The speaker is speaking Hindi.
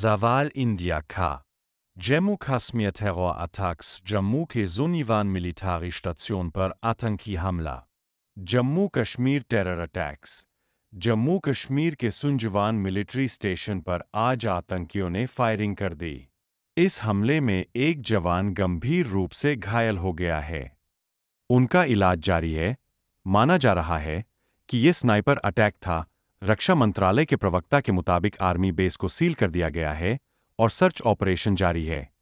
सवाल India K. Jammu Kashmir terror attacks Jammu के सुनीवान मिलिट्री स्टेशन पर आतंकी हमला जम्मू कश्मीर टेरर अटैक्स जम्मू कश्मीर के सुंजवान मिलिट्री स्टेशन पर आज आतंकियों ने फायरिंग कर दी इस हमले में एक जवान गंभीर रूप से घायल हो गया है उनका इलाज जारी है माना जा रहा है कि ये स्नाइपर अटैक था रक्षा मंत्रालय के प्रवक्ता के मुताबिक आर्मी बेस को सील कर दिया गया है और सर्च ऑपरेशन जारी है